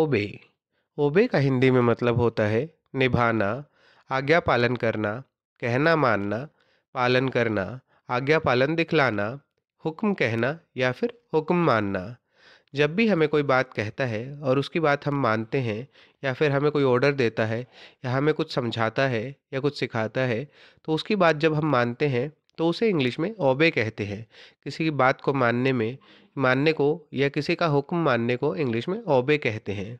ओबे ओबे का हिंदी में मतलब होता है निभाना आज्ञा पालन करना कहना मानना पालन करना आज्ञा पालन दिखलाना हुक्म कहना या फिर हुक्म मानना जब भी हमें कोई बात कहता है और उसकी बात हम मानते हैं या फिर हमें कोई ऑर्डर देता है या हमें कुछ समझाता है या कुछ सिखाता है तो उसकी बात जब हम मानते हैं तो उसे इंग्लिश में ओबे कहते हैं किसी की बात को मानने में मानने को या किसी का हुक्म मानने को इंग्लिश में ओबे कहते हैं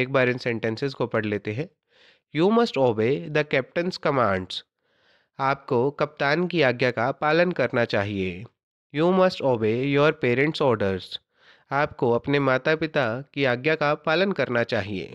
एक बार इन सेंटेंसेस को पढ़ लेते हैं you must obey the captain's commands आपको कप्तान की आज्ञा का पालन करना चाहिए you must obey your parents' orders आपको अपने माता पिता की आज्ञा का पालन करना चाहिए